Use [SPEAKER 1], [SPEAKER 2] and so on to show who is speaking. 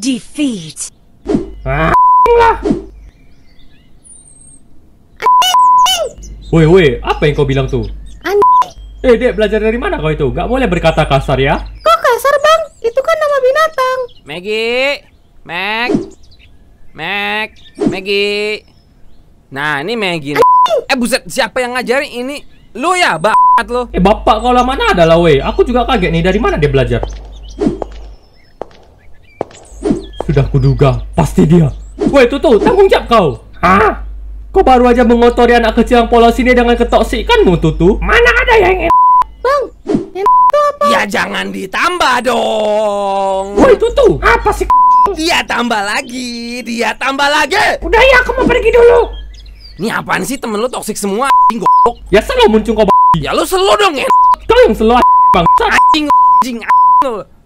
[SPEAKER 1] Defeat. Ah, Woi, woi, apa yang kau bilang tuh? Anjing. Eh, Dek, belajar dari mana kau itu? Gak boleh berkata kasar ya.
[SPEAKER 2] Kok kasar, Bang? Itu kan nama binatang. Maggie. Meg. Meg. Maggie. Nah, ini Maggie. Eh, buset, siapa yang ngajarin ini? Lu ya, bakat lu. Eh, bapak
[SPEAKER 1] kau lah mana ada lah, weh. Aku juga kaget nih, dari mana dia belajar? Sudah kuduga, pasti dia. Woi, Tutu, tanggung jawab kau. Hah? Kau baru aja mengotori anak kecil yang polos ini dengan ketoksikanmu, Tutu. Mana ada yang Bang,
[SPEAKER 2] yang apa? Ya jangan
[SPEAKER 1] ditambah dong. Woi, Tutu. Apa
[SPEAKER 2] sih? Dia tambah lagi, dia tambah lagi. Udah ya, aku mau pergi dulu. Ini apaan sih temen lu toksik semua anjing Ya selo muncung kau. Ya lu selo dong, en. Ya. Kau yang selo bang. Anjing anjing anjing.